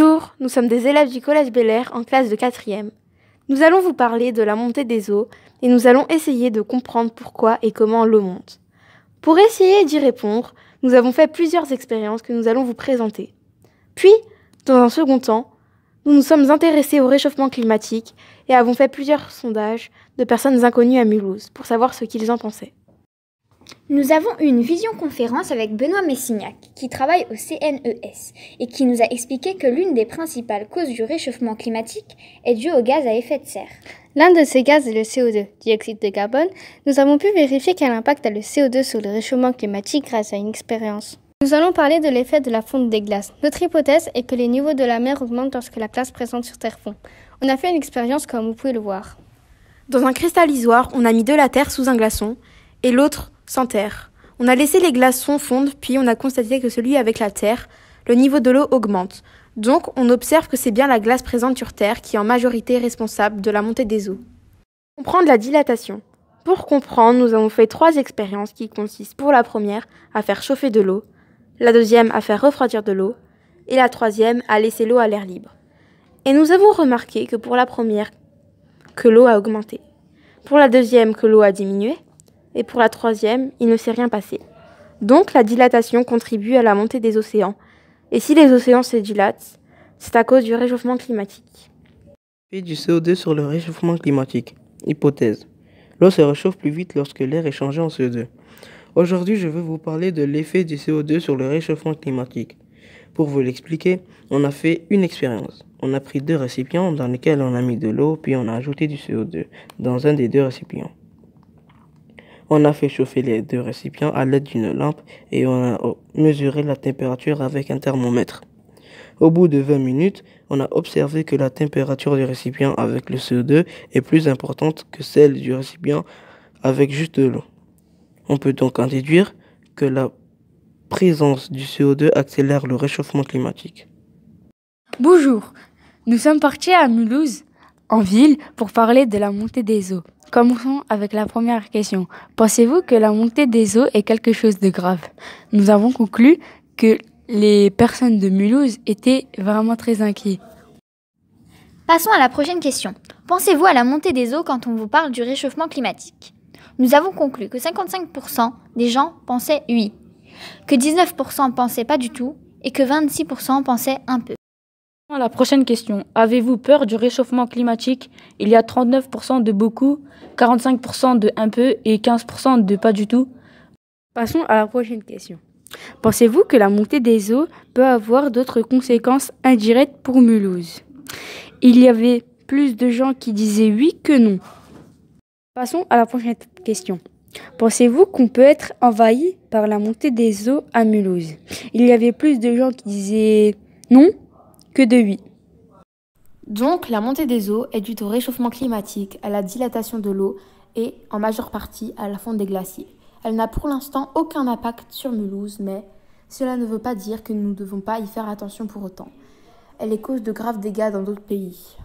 Bonjour, nous sommes des élèves du Collège Bel en classe de 4e. Nous allons vous parler de la montée des eaux et nous allons essayer de comprendre pourquoi et comment l'eau monte. Pour essayer d'y répondre, nous avons fait plusieurs expériences que nous allons vous présenter. Puis, dans un second temps, nous nous sommes intéressés au réchauffement climatique et avons fait plusieurs sondages de personnes inconnues à Mulhouse pour savoir ce qu'ils en pensaient. Nous avons eu une vision-conférence avec Benoît Messignac, qui travaille au CNES, et qui nous a expliqué que l'une des principales causes du réchauffement climatique est due aux gaz à effet de serre. L'un de ces gaz est le CO2, dioxyde de carbone. Nous avons pu vérifier quel impact a le CO2 sur le réchauffement climatique grâce à une expérience. Nous allons parler de l'effet de la fonte des glaces. Notre hypothèse est que les niveaux de la mer augmentent lorsque la glace présente sur Terre fond. On a fait une expérience comme vous pouvez le voir. Dans un cristallisoire, on a mis de la terre sous un glaçon et l'autre sans terre. On a laissé les glaçons fondre, puis on a constaté que celui avec la terre, le niveau de l'eau augmente. Donc, on observe que c'est bien la glace présente sur Terre qui est en majorité responsable de la montée des eaux. Comprendre la dilatation. Pour comprendre, nous avons fait trois expériences qui consistent pour la première à faire chauffer de l'eau, la deuxième à faire refroidir de l'eau, et la troisième à laisser l'eau à l'air libre. Et nous avons remarqué que pour la première, que l'eau a augmenté, pour la deuxième, que l'eau a diminué, et pour la troisième, il ne s'est rien passé. Donc la dilatation contribue à la montée des océans. Et si les océans se dilatent, c'est à cause du réchauffement climatique. Effet du CO2 sur le réchauffement climatique. Hypothèse. L'eau se réchauffe plus vite lorsque l'air est changé en CO2. Aujourd'hui, je veux vous parler de l'effet du CO2 sur le réchauffement climatique. Pour vous l'expliquer, on a fait une expérience. On a pris deux récipients dans lesquels on a mis de l'eau, puis on a ajouté du CO2 dans un des deux récipients. On a fait chauffer les deux récipients à l'aide d'une lampe et on a oh, mesuré la température avec un thermomètre. Au bout de 20 minutes, on a observé que la température du récipient avec le CO2 est plus importante que celle du récipient avec juste de l'eau. On peut donc en déduire que la présence du CO2 accélère le réchauffement climatique. Bonjour, nous sommes partis à Mulhouse, en ville, pour parler de la montée des eaux. Commençons avec la première question. Pensez-vous que la montée des eaux est quelque chose de grave Nous avons conclu que les personnes de Mulhouse étaient vraiment très inquiets. Passons à la prochaine question. Pensez-vous à la montée des eaux quand on vous parle du réchauffement climatique Nous avons conclu que 55% des gens pensaient oui, que 19% pensaient pas du tout et que 26% pensaient un peu à La prochaine question. Avez-vous peur du réchauffement climatique Il y a 39% de beaucoup, 45% de un peu et 15% de pas du tout. Passons à la prochaine question. Pensez-vous que la montée des eaux peut avoir d'autres conséquences indirectes pour Mulhouse Il y avait plus de gens qui disaient oui que non. Passons à la prochaine question. Pensez-vous qu'on peut être envahi par la montée des eaux à Mulhouse Il y avait plus de gens qui disaient non de 8. Donc la montée des eaux est due au réchauffement climatique, à la dilatation de l'eau et en majeure partie à la fonte des glaciers. Elle n'a pour l'instant aucun impact sur Mulhouse, mais cela ne veut pas dire que nous ne devons pas y faire attention pour autant. Elle est cause de graves dégâts dans d'autres pays.